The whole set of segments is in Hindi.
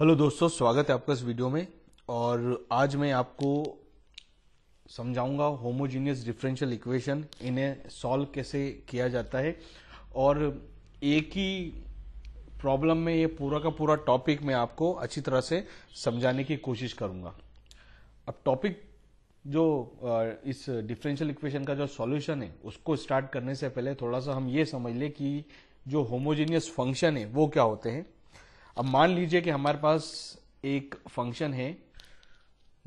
हेलो दोस्तों स्वागत है आपका इस वीडियो में और आज मैं आपको समझाऊंगा होमोजीनियस डिफरेंशियल इक्वेशन इन्हें सॉल्व कैसे किया जाता है और एक ही प्रॉब्लम में ये पूरा का पूरा टॉपिक मैं आपको अच्छी तरह से समझाने की कोशिश करूंगा अब टॉपिक जो इस डिफरेंशियल इक्वेशन का जो सॉल्यूशन है उसको स्टार्ट करने से पहले थोड़ा सा हम ये समझ लें कि जो होमोजीनियस फंक्शन है वो क्या होते हैं अब मान लीजिए कि हमारे पास एक फंक्शन है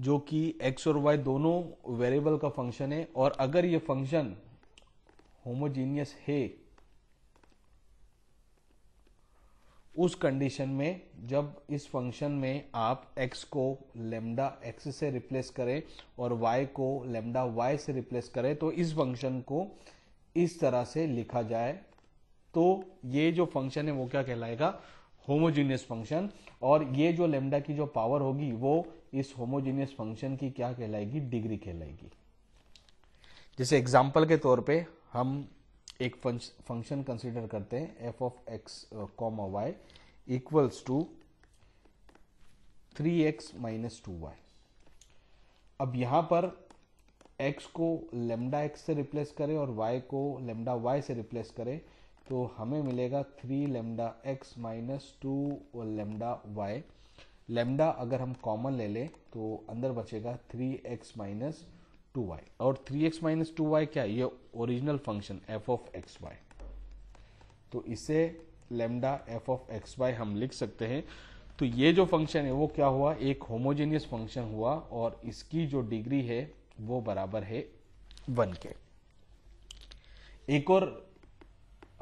जो कि x और y दोनों वेरिएबल का फंक्शन है और अगर ये फंक्शन होमोजीनियस है उस कंडीशन में जब इस फंक्शन में आप x को लेमडा x से रिप्लेस करें और y को लेमडा y से रिप्लेस करें तो इस फंक्शन को इस तरह से लिखा जाए तो ये जो फंक्शन है वो क्या कहलाएगा होमोजीनियस फंक्शन और ये जो लेमडा की जो पावर होगी वो इस होमोजीनियस फंक्शन की क्या कहलाएगी डिग्री कहलाएगी जैसे एग्जाम्पल के तौर पे हम एक फंक्शन कंसिडर करते हैं f of x comma y equals to three x minus two y अब यहां पर एक्स को लेमडा एक्स से रिप्लेस करें और वाई को लेमडा वाई से रिप्लेस करें तो हमें मिलेगा three lambda x minus two lambda y lambda अगर हम कॉमन ले लें तो अंदर बचेगा three x minus two y और three x minus two y क्या ये original function f of x y तो इसे lambda f of x y हम लिख सकते हैं तो ये जो फंक्शन है वो क्या हुआ एक होमोजेनियस फंक्शन हुआ और इसकी जो डिग्री है वो बराबर है वन के एक और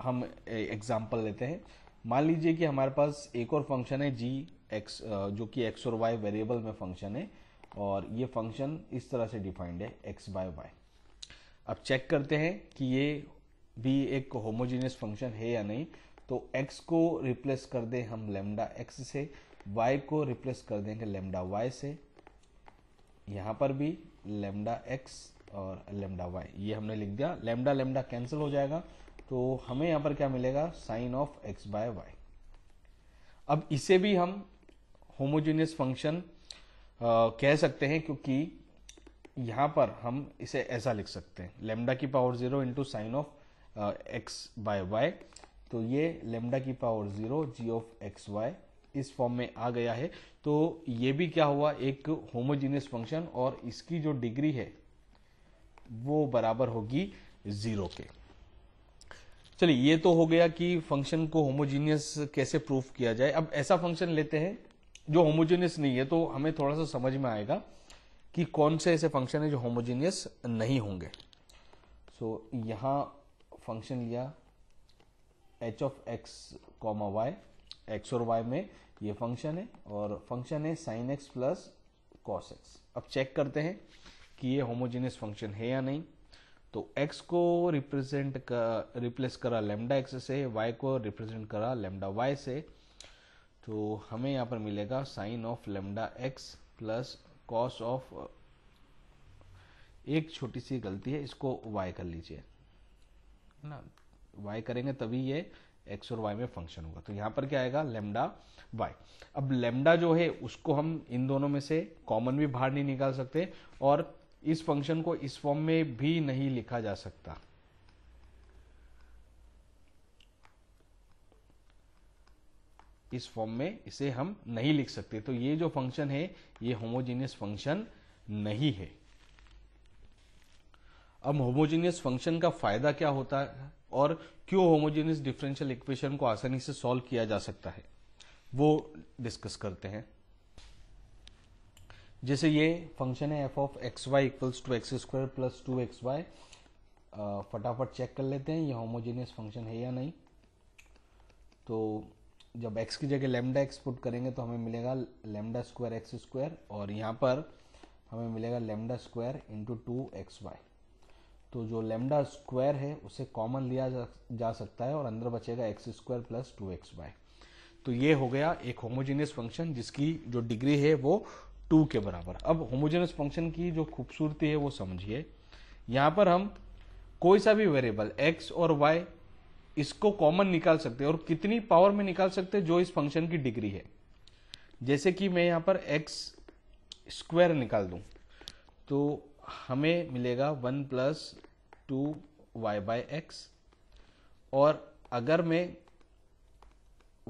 हम एग्जाम्पल लेते हैं मान लीजिए कि हमारे पास एक और फंक्शन है जी एक्स जो कि एक्स और वाई वेरिएबल में फंक्शन है और ये फंक्शन इस तरह से डिफाइंड है एक्स बाय वाई अब चेक करते हैं कि ये भी एक होमोजीनियस फंक्शन है या नहीं तो एक्स को रिप्लेस कर दें हम लेमडा एक्स से वाई को रिप्लेस कर देंगे लेमडा वाई से यहाँ पर भी लेमडा एक्स और लेमडा वाई ये हमने लिख दिया लेमडा लेमडा कैंसिल हो जाएगा तो हमें यहां पर क्या मिलेगा sine of x by y अब इसे भी हम होमोजीनियस फंक्शन कह सकते हैं क्योंकि यहां पर हम इसे ऐसा लिख सकते हैं लेमडा की power zero into sine of x by y तो ये लेमडा की power zero g of x y इस फॉर्म में आ गया है तो ये भी क्या हुआ एक होमोजीनियस फंक्शन और इसकी जो डिग्री है वो बराबर होगी जीरो के चलिए ये तो हो गया कि फंक्शन को होमोजीनियस कैसे प्रूफ किया जाए अब ऐसा फंक्शन लेते हैं जो होमोजीनियस नहीं है तो हमें थोड़ा सा समझ में आएगा कि कौन से ऐसे फंक्शन है जो होमोजीनियस नहीं होंगे सो so, यहां फंक्शन लिया h of x comma y x और वाई में ये फंक्शन है और फंक्शन है sine x plus cos x अब चेक करते हैं कि ये होमोजीनियस फंक्शन है या नहीं तो x को रिप्रेजेंट कर रिप्लेस करा लेमडा एक्स से y को रिप्रेजेंट करा लेमडा y से तो हमें यहाँ पर मिलेगा sine of lambda x plus cos of एक छोटी सी गलती है इसको y कर लीजिए है ना y करेंगे तभी ये एक्स और वाई में फंक्शन होगा तो यहाँ पर क्या आएगा लेमडा वाई अब लेमडा जो है उसको हम इन दोनों में से कॉमन भी बाहर नहीं निकाल सकते और इस फंक्शन को इस फॉर्म में भी नहीं लिखा जा सकता इस फॉर्म में इसे हम नहीं लिख सकते तो ये जो फंक्शन है ये होमोजीनियस फंक्शन नहीं है अब होमोजीनियस फंक्शन का फायदा क्या होता है और क्यों होमोजीनियस डिफरेंशियल इक्वेशन को आसानी से सॉल्व किया जा सकता है वो डिस्कस करते हैं जैसे ये फंक्शन है f of x y equals to x square plus two x y फटाफट चेक कर लेते हैं ये होमोजेनियस फंक्शन है या नहीं तो जब x की जगह लेमडा एक्स पुट करेंगे तो हमें मिलेगा लेमडा स्क्वायर एक्स स्क्वायर और यहाँ पर हमें मिलेगा lambda square into two x y तो जो लेमडा स्क्वायर है उसे कॉमन लिया जा, जा सकता है और अंदर बचेगा x square plus two x y तो ये हो गया एक होमोजेनियस फंक्शन जिसकी जो डिग्री है वो टू के बराबर अब होमोजेनस फंक्शन की जो खूबसूरती है वो समझिए यहाँ पर हम कोई सा भी वेरिएबल एक्स और वाई इसको कॉमन निकाल सकते हैं और कितनी पावर में निकाल सकते हैं जो इस फंक्शन की डिग्री है जैसे कि मैं यहाँ पर एक्स स्क्वायर निकाल दूँ तो हमें मिलेगा one plus two y by x और अगर मैं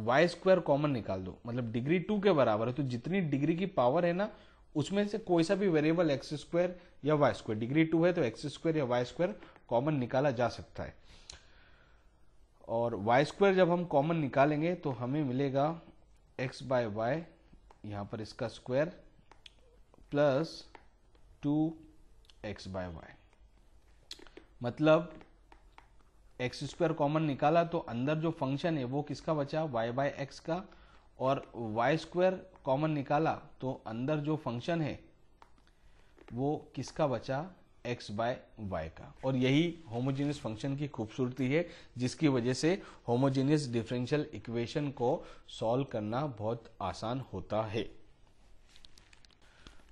वाई स्क्वायर कॉमन निकाल दो मतलब डिग्री टू के बराबर है तो जितनी डिग्री की पावर है ना उसमें से कोई सा भी वेरिएबल एक्स स्क्वायर या वाई स्क्वायर डिग्री टू है तो एक्स स्क्वायर या वाई स्क्वायर कॉमन निकाला जा सकता है और वाई स्क्वायर जब हम कॉमन निकालेंगे तो हमें मिलेगा एक्स बाय वाई यहाँ पर इसका square plus two x by y मतलब एक्स स्क्वायर कॉमन निकाला तो अंदर जो फंक्शन है वो किसका बचा वाई बाय एक्स का और वाई स्क्वायर कॉमन निकाला तो अंदर जो फंक्शन है वो किसका बचा एक्स बाय वाई का और यही होमोजेनियस फंक्शन की खूबसूरती है जिसकी वजह से होमोजेनियस डिफरेंशियल इक्वेशन को सॉल्व करना बहुत आसान होता है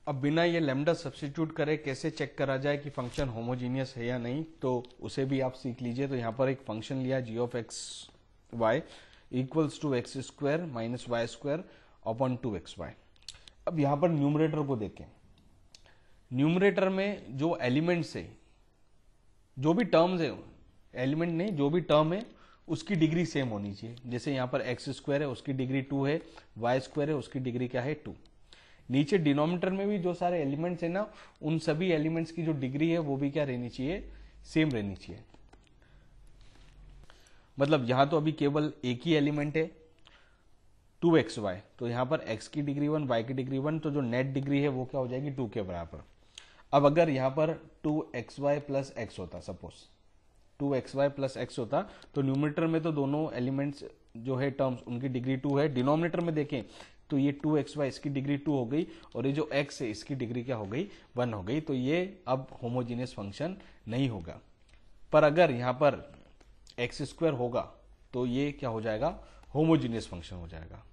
अब बिना ये लेमडा सब्सिट्यूट करे कैसे चेक करा जाए कि फंक्शन होमोजीनियस है या नहीं तो उसे भी आप सीख लीजिए तो यहाँ पर एक फंक्शन लिया g of x y equals to x square minus y square upon two x y अब यहाँ पर न्यूमरेटर को देखें न्यूमरेटर में जो एलिमेंट्स है जो भी टर्म्स है एलिमेंट नहीं जो भी टर्म है उसकी डिग्री सेम होनी चाहिए जैसे यहाँ पर एक्स स्क्वायर है उसकी डिग्री टू है वाई स्क्वायर है उसकी डिग्री क्या है टू नीचे डिनोमीटर में भी जो सारे एलिमेंट्स है ना उन सभी एलिमेंट्स की जो डिग्री है वो भी क्या रहनी चाहिए सेम रहनी चाहिए मतलब यहां तो अभी केवल एक ही एलिमेंट है टू एक्स वाई तो यहां पर x की डिग्री वन y की डिग्री वन तो जो नेट डिग्री है वो क्या हो जाएगी टू के बराबर अब अगर यहां पर two x y plus x होता suppose two x y plus x होता तो न्यूमिनेटर में तो दोनों एलिमेंट्स जो है टर्म्स उनकी डिग्री टू है डिनोमिनेटर में देखें तो ये टू एक्स वाई इसकी डिग्री टू हो गई और ये जो एक्स है इसकी डिग्री क्या हो गई वन हो गई तो ये अब होमोजीनियस फंक्शन नहीं होगा पर अगर यहाँ पर एक्स स्क्वायर होगा तो ये क्या हो जाएगा होमोजीनियस फंक्शन हो जाएगा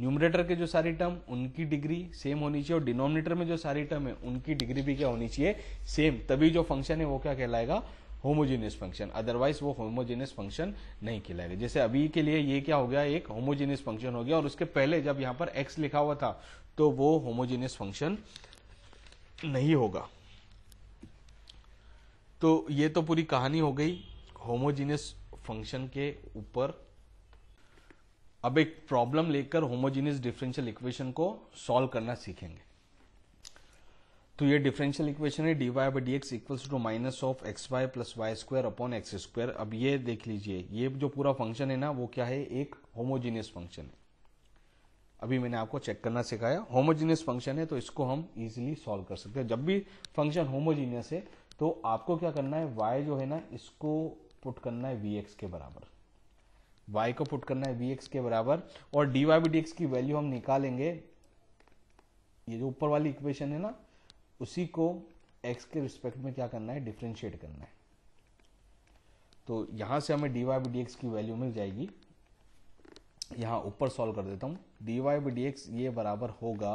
न्यूमरेटर के जो सारी टर्म उनकी डिग्री सेम होनी चाहिए और डिनोमिनेटर में जो सारी टर्म है उनकी डिग्री भी क्या होनी चाहिए सेम तभी जो फंक्शन है वो क्या कहलाएगा होमोजेनियस फंक्शन अदरवाइज वो होमोजेनियस फंक्शन नहीं खिलाएगा जैसे अभी के लिए ये क्या हो गया एक होमोजेनियस फंक्शन हो गया और उसके पहले जब यहां पर एक्स लिखा हुआ था तो वो होमोजीनियस फंक्शन नहीं होगा तो ये तो पूरी कहानी हो गई होमोजीनियस फंक्शन के ऊपर अब एक प्रॉब्लम लेकर होमोजीनियस डिफरेंशियल इक्वेशन को सॉल्व करना सीखेंगे तो ये डिफरेंशियल इक्वेशन है d y by d x equals to minus of x y plus y square upon x square अब ये देख लीजिए ये जो पूरा फंक्शन है ना वो क्या है एक होमोजीनियस फंक्शन है अभी मैंने आपको चेक करना सिखाया होमोजीनियस फंक्शन है तो इसको हम इजिली सॉल्व कर सकते हैं जब भी फंक्शन होमोजीनियस है तो आपको क्या करना है वाई जो है ना इसको पुट करना है वी के बराबर वाई को पुट करना है वी के बराबर और डी वाई की वैल्यू हम निकालेंगे ये जो ऊपर वाली इक्वेशन है ना उसी को एक्स के रिस्पेक्ट में क्या करना है डिफ्रेंशिएट करना है तो यहाँ से हमें dy बाई डी की वैल्यू मिल जाएगी यहाँ ऊपर सॉल्व कर देता हूँ dy बाई डी ये बराबर होगा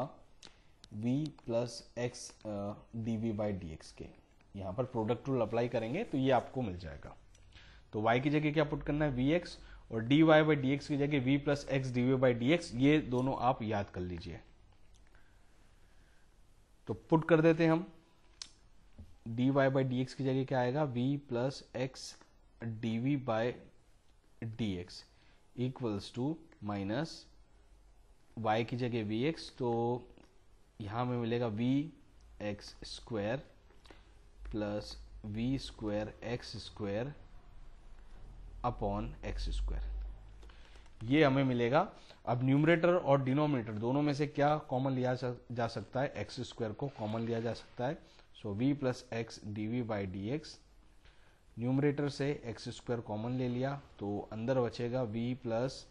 v plus x d v by d के यहाँ पर प्रोडक्ट रूल अप्लाई करेंगे तो ये आपको मिल जाएगा तो y की जगह क्या पुट करना है वी और dy वाई बाई डी की जगह v plus x d v by d ये दोनों आप याद कर लीजिए तो पुट कर देते हैं हम d y by d x की जगह क्या आएगा v plus x d v by d x equals to minus y की जगह वी एक्स तो यहाँ में मिलेगा v x square plus v square x square upon x square ये हमें मिलेगा अब न्यूमरेटर और डिनोमिनेटर दोनों में से क्या कॉमन लिया जा सकता है एक्स स्क्वायर को कॉमन लिया जा सकता है so v plus x d v by d x numerator से एक्स स्क्वायर कॉमन ले लिया तो अंदर बचेगा वी प्लस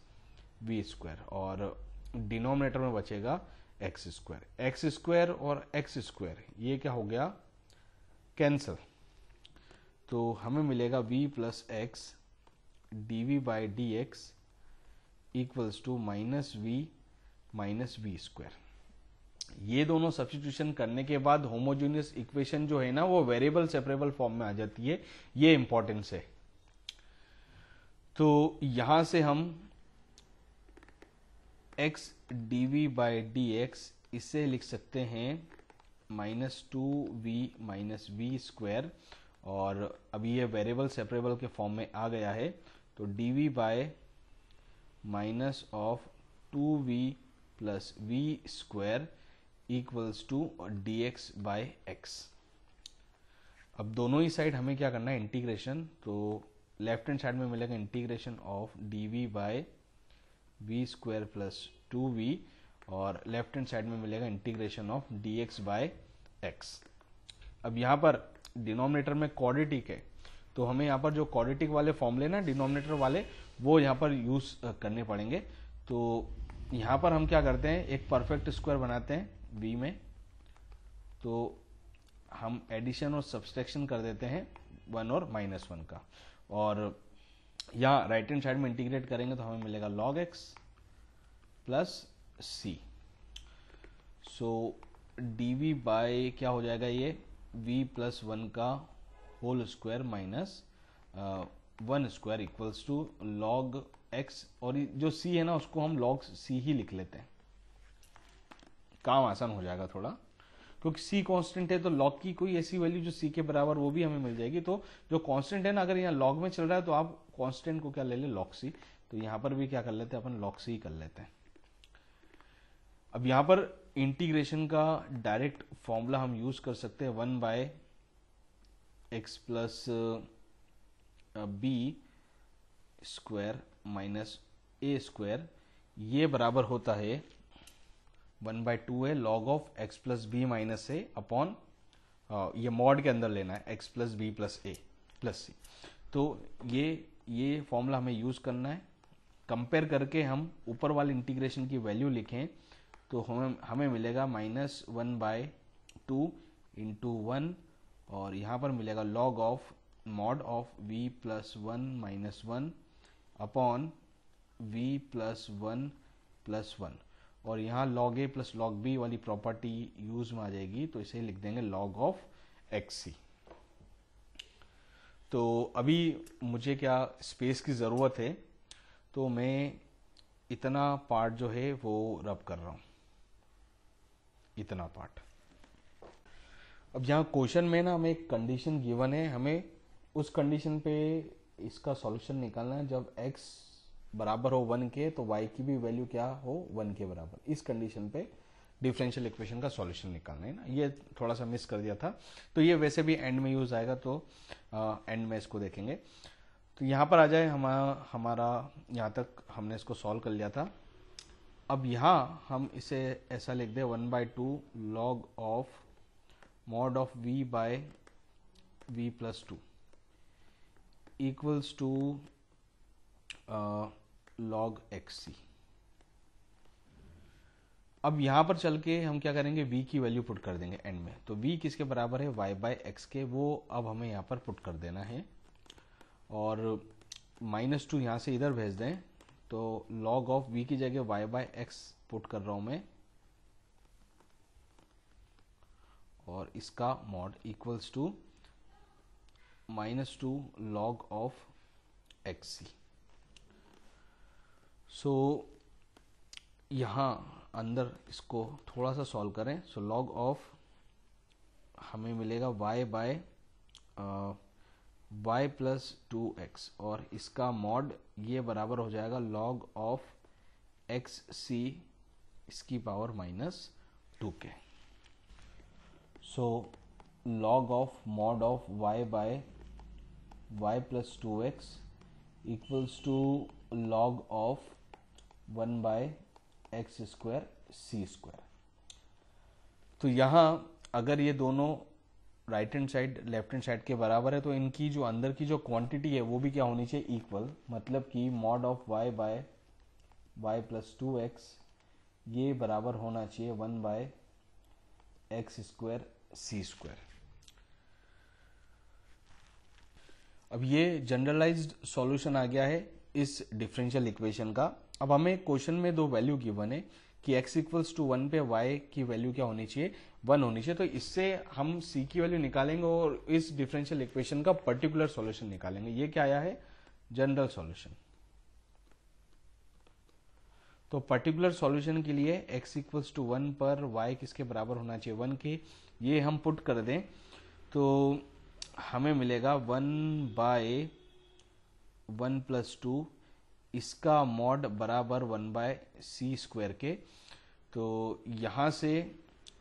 वी स्क्वायर और डिनोमिनेटर में बचेगा एक्स स्क्वायर एक्स स्क्वायर और एक्स स्क्वायर ये क्या हो गया कैंसल तो हमें मिलेगा v plus x d v by d x equals to minus v minus v square ये दोनों सब्सटीट्यूशन करने के बाद होमोजीनियस इक्वेशन जो है ना वो वेरिएबल सेपरेबल फॉर्म में आ जाती है ये इंपॉर्टेंस है तो यहां से हम x d v by d x इसे लिख सकते हैं minus two v minus v square और अभी ये वेरिएबल सेपरेबल के फॉर्म में आ गया है तो d v by minus two v plus v square equals to d x by x अब दोनों ही साइड हमें क्या करना है इंटीग्रेशन तो लेफ्ट हैंड साइड में मिलेगा integration of d v by v square plus two v और लेफ्ट हैंड साइड में मिलेगा integration of d x by x अब यहाँ पर डिनोमिनेटर में क्वाड्रेटिक है तो हमें यहाँ पर जो क्वाड्रेटिक वाले फॉर्मूले ना डिनोमिनेटर वाले वो यहाँ पर यूज करने पड़ेंगे तो यहाँ पर हम क्या करते हैं एक परफेक्ट स्क्वायर बनाते हैं वी में तो हम एडिशन और सब्सट्रैक्शन कर देते हैं वन और माइनस वन का और यहाँ राइट हैंड साइड में इंटीग्रेट करेंगे तो हमें मिलेगा log x plus c so d v by क्या हो जाएगा ये वी प्लस वन का whole square minus one square equals to log x और जो सी है ना उसको हम लॉग सी ही लिख लेते हैं काम आसान हो जाएगा थोड़ा क्योंकि सी कांस्टेंट है तो लॉग की कोई ऐसी वैल्यू जो सी के बराबर वो भी हमें मिल जाएगी तो जो कांस्टेंट है ना अगर यहाँ लॉग में चल रहा है तो आप कांस्टेंट को क्या ले लें लॉग सी तो यहाँ पर भी क्या कर लेते हैं अपन लॉग सी कर लेते हैं अब यहाँ पर इंटीग्रेशन का डायरेक्ट फॉर्मूला हम यूज कर सकते हैं one by x plus b square minus a square ये बराबर होता है one by two a log of x plus b minus a upon ये मॉड के अंदर लेना है x plus b plus a plus c तो ये ये फॉर्मूला हमें यूज़ करना है कंपेयर करके हम ऊपर वाले इंटीग्रेशन की वैल्यू लिखें तो हमें हमें मिलेगा minus one by two into one और यहाँ पर मिलेगा log of mod of v plus one minus one upon v plus one plus one और यहाँ log a plus log b वाली प्रॉपर्टी यूज में आ जाएगी तो इसे लिख देंगे log ऑफ एक्स सी तो अभी मुझे क्या स्पेस की ज़रूरत है तो मैं इतना पार्ट जो है वो रब कर रहा हूँ इतना पार्ट अब यहाँ क्वेश्चन में ना हमें एक कंडीशन गिवन है हमें उस कंडीशन पे इसका सॉल्यूशन निकालना है जब x बराबर हो वन के तो y की भी वैल्यू क्या हो वन के बराबर इस कंडीशन पे डिफरेंशियल इक्वेशन का सॉल्यूशन निकालना है ना ये थोड़ा सा मिस कर दिया था तो ये वैसे भी एंड में यूज आएगा तो एंड में इसको देखेंगे तो यहाँ पर आ जाए हमारा हमारा यहाँ तक हमने इसको सॉल्व कर लिया था अब यहाँ हम इसे ऐसा लिख दें one by two log of mod of v by v plus 2 equals to uh, log xc अब यहां पर चल के हम क्या करेंगे v की वैल्यू पुट कर देंगे एंड में तो v किसके बराबर है y बाय एक्स के वो अब हमें यहां पर पुट कर देना है और माइनस टू यहां से इधर भेज दें तो log ऑफ v की जगह y बाय एक्स पुट कर रहा हूं मैं और इसका mod equals to minus two log of x c so यहाँ अंदर इसको थोड़ा सा सॉल्व करें सो लॉग ऑफ हमें मिलेगा y by y plus two x और इसका मॉड ये बराबर हो जाएगा लॉग ऑफ एक्स सी इसकी पावर माइनस टू के so log of mod of y by y plus 2x equals to log of 1 by x square c square तो यहाँ अगर ये दोनों right hand side left hand side के बराबर है तो इनकी जो अंदर की जो क्वांटिटी है वो भी क्या होनी चाहिए इक्वल मतलब कि mod of y by y plus two x ये बराबर होना चाहिए one by x square c square अब ये जनरलाइज्ड सॉल्यूशन आ गया है इस डिफरेंशियल इक्वेशन का अब हमें क्वेश्चन में दो वैल्यू गिवन है कि x इक्वल्स टू वन पे y की वैल्यू क्या होनी चाहिए वन होनी चाहिए तो इससे हम c की वैल्यू निकालेंगे और इस डिफरेंशियल इक्वेशन का पर्टिकुलर सॉल्यूशन निकालेंगे ये क्या आया है जनरल सॉल्यूशन तो पर्टिकुलर सॉल्यूशन के लिए x इक्वल्स टू वन पर y किसके बराबर होना चाहिए वन के ये हम पुट कर दें तो हमें मिलेगा one by one plus two इसका मॉड बराबर वन बाय सी स्क्वायर के तो यहाँ से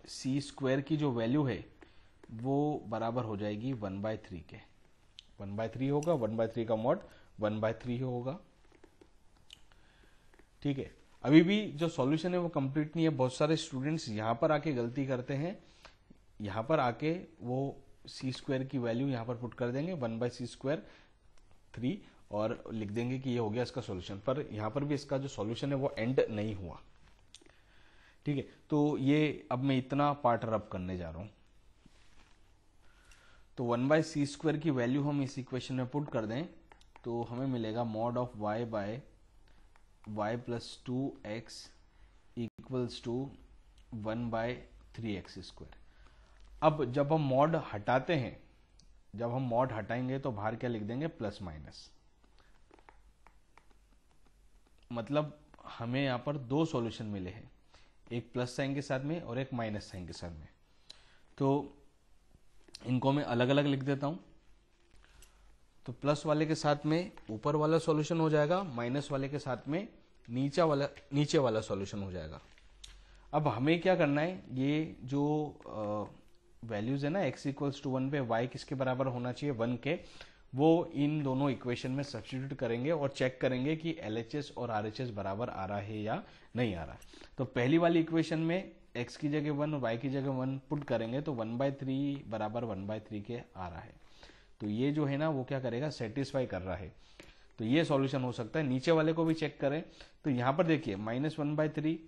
सी स्क्वायर की जो वैल्यू है वो बराबर हो जाएगी वन बाय थ्री के वन बाय थ्री होगा वन बाय थ्री का मॉड वन बाय थ्री होगा ठीक है अभी भी जो सॉल्यूशन है वो कंप्लीट नहीं है बहुत सारे स्टूडेंट्स यहाँ पर आके गलती करते हैं यहाँ पर आके वो सी स्क्वायर की वैल्यू यहाँ पर पुट कर देंगे one by c square three और लिख देंगे कि ये हो गया इसका सॉल्यूशन पर यहाँ पर भी इसका जो सॉल्यूशन है वो एंड नहीं हुआ ठीक है तो ये अब मैं इतना पार्ट रब करने जा रहा हूँ तो वन बाय सी स्क्वायर की वैल्यू हम इस इक्वेशन में पुट कर दें तो हमें मिलेगा mod of y by y plus two x equals to one by three x square अब जब हम मॉड हटाते हैं जब हम मॉड हटाएंगे तो बाहर क्या लिख देंगे प्लस माइनस मतलब हमें यहां पर दो सॉल्यूशन मिले हैं एक प्लस साइन के साथ में और एक माइनस साइन के साथ में तो इनको मैं अलग अलग लिख देता हूं तो प्लस वाले के साथ में ऊपर वाला सॉल्यूशन हो जाएगा माइनस वाले के साथ में नीचा वाला नीचे वाला सॉल्यूशन हो जाएगा अब हमें क्या करना है ये जो वैल्यूज है ना एक्स इक्वल्स टू वन पे वाई किसके बराबर होना चाहिए वन के वो इन दोनों इक्वेशन में सब्सटीट्यूट करेंगे और चेक करेंगे कि एल और आर बराबर आ रहा है या नहीं आ रहा तो पहली वाली इक्वेशन में एक्स की जगह वन वाई की जगह वन पुट करेंगे तो वन बाय थ्री बराबर वन बाय थ्री के आ रहा है तो ये जो है ना वो क्या करेगा सेटिस्फाई कर रहा है तो ये सॉल्यूशन हो सकता है नीचे वाले को भी चेक करें तो यहां पर देखिए minus one by three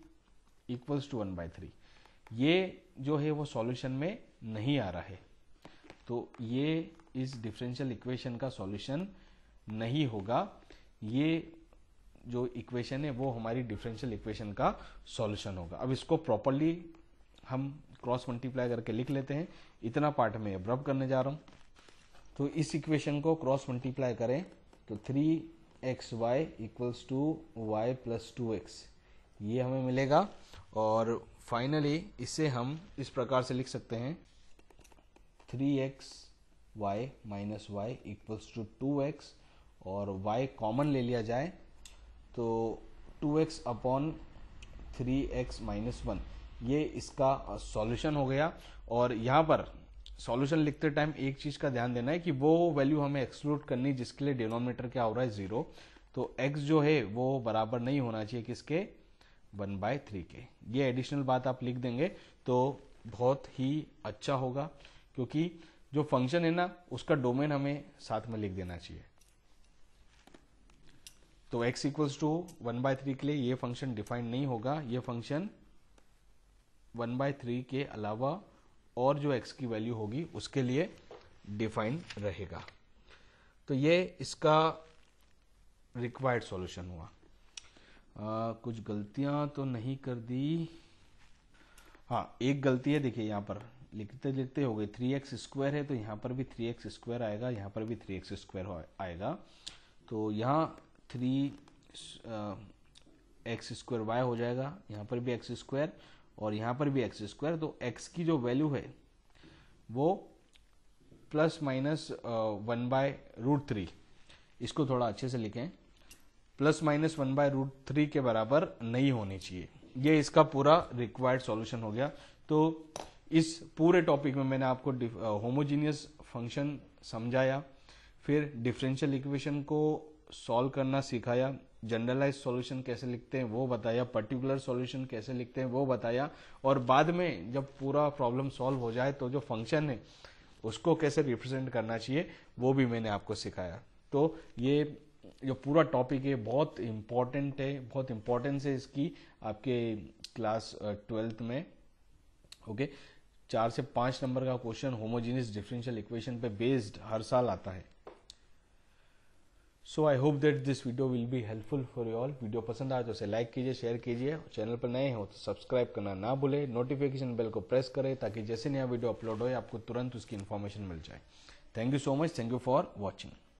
equals to one by three ये जो है वो सॉल्यूशन में नहीं आ रहा है तो ये इस डिफरेंशियल इक्वेशन का सॉल्यूशन नहीं होगा ये जो इक्वेशन है वो हमारी डिफरेंशियल इक्वेशन का सॉल्यूशन होगा अब इसको प्रॉपरली हम क्रॉस मल्टीप्लाई करके लिख लेते हैं इतना पार्ट में अब्रब करने जा रहा हूं तो इस इक्वेशन को क्रॉस मल्टीप्लाई करें तो three x y equals to y plus two x ये हमें मिलेगा और फाइनली इसे हम इस प्रकार से लिख सकते हैं three x y minus y equals to two x और y कॉमन ले लिया जाए तो 2x x upon three x minus one ये इसका सॉल्यूशन हो गया और यहाँ पर सॉल्यूशन लिखते टाइम एक चीज का ध्यान देना है कि वो वैल्यू हमें एक्सक्लूड करनी जिसके लिए डिनोमिनेटर क्या हो रहा है जीरो तो x जो है वो बराबर नहीं होना चाहिए किसके वन बाय थ्री के ये एडिशनल बात आप लिख देंगे तो बहुत ही अच्छा होगा क्योंकि जो फंक्शन है ना उसका डोमेन हमें साथ में लिख देना चाहिए तो x equals to one by three के लिए ये फंक्शन डिफाइन नहीं होगा ये फंक्शन वन बाय थ्री के अलावा और जो x की वैल्यू होगी उसके लिए डिफाइन रहेगा तो ये इसका रिक्वायर्ड सॉल्यूशन हुआ आ, कुछ गलतियां तो नहीं कर दी हाँ एक गलती है देखिए यहाँ पर लिखते लिखते हो गई थ्री एक्स स्क्वायर है तो यहाँ पर भी थ्री एक्स स्क्वायर आएगा यहाँ पर भी थ्री एक्स स्क्वायर आएगा तो यहाँ थ्री एक्स स्क्वायर वाई हो जाएगा यहाँ पर भी एक्स स्क्वायर और यहाँ पर भी एक्स स्क्वायर तो एक्स की जो वैल्यू है वो plus minus one by root three इसको थोड़ा अच्छे से लिखें plus minus one by root three के बराबर नहीं होनी चाहिए ये इसका पूरा रिक्वायर्ड सॉल्यूशन हो गया तो इस पूरे टॉपिक में मैंने आपको होमोजीनियस फंक्शन समझाया फिर डिफरेंशियल इक्वेशन को सॉल्व करना सिखाया जनरलाइज सॉल्यूशन कैसे लिखते हैं वो बताया पर्टिकुलर सॉल्यूशन कैसे लिखते हैं वो बताया और बाद में जब पूरा प्रॉब्लम सॉल्व हो जाए तो जो फंक्शन है उसको कैसे रिप्रेजेंट करना चाहिए वो भी मैंने आपको सिखाया तो ये जो पूरा टॉपिक है बहुत इम्पोर्टेंट है बहुत इम्पोर्टेंस है इसकी आपके क्लास ट्वेल्थ uh, में ओके चार से पांच नंबर का क्वेश्चन होमोजीनियस डिफरेंशियल इक्वेशन पे बेस्ड हर साल आता है so I hope that this video will be helpful for you all video पसंद आए तो उसे लाइक कीजिए शेयर कीजिए चैनल पर नए हो तो सब्सक्राइब करना ना भूले नोटिफिकेशन बेल को प्रेस करें ताकि जैसे नया वीडियो अपलोड हो आपको तुरंत उसकी इन्फॉर्मेशन मिल जाए thank you so much thank you for watching